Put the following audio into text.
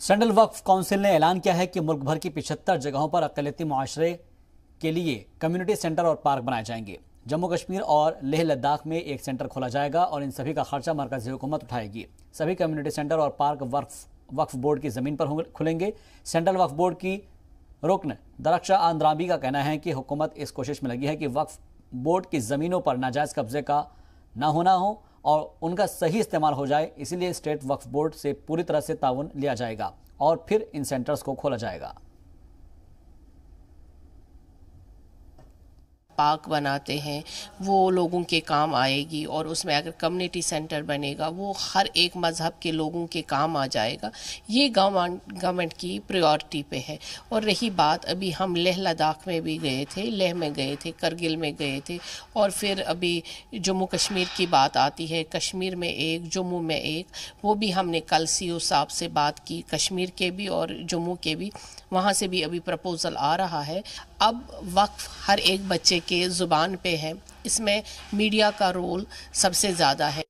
central वक्फ council ने ऐलान किया है कि मुल्क भर की पिछहत्तर जगहों पर अकलीती माशरे के लिए कम्युनिटी सेंटर और पार्क बनाए जाएंगे जम्मू कश्मीर और लेह लद्दाख में एक सेंटर खोला जाएगा और इन सभी का खर्चा मरकजी हुकूमत उठाएगी सभी कम्युनिटी सेंटर और पार्क वर्फ वक्फ बोर्ड की ज़मीन पर खुलेंगे सेंट्रल वक्फ बोर्ड की रुकन दरक्षा आंद्राबी का कहना है कि हुकूमत इस कोशिश में लगी है कि वक्फ बोर्ड की ज़मीनों पर नाजायज़ कब्जे का ना होना हो और उनका सही इस्तेमाल हो जाए इसीलिए स्टेट वक्फ बोर्ड से पूरी तरह से ताउन लिया जाएगा और फिर इन सेंटर्स को खोला जाएगा पार्क बनाते हैं वो लोगों के काम आएगी और उसमें अगर कम्युनिटी सेंटर बनेगा वो हर एक मज़हब के लोगों के काम आ जाएगा ये गवर्नमेंट की प्रायोरिटी पे है और रही बात अभी हम लेह लद्दाख में भी गए थे लेह में गए थे करगिल में गए थे और फिर अभी जम्मू कश्मीर की बात आती है कश्मीर में एक जम्मू में एक वो भी हमने कल सी साहब से बात की कश्मीर के भी और जम्मू के भी वहाँ से भी अभी प्रपोज़ल आ रहा है अब वक्फ हर एक बच्चे के ज़ुबान पे है इसमें मीडिया का रोल सबसे ज़्यादा है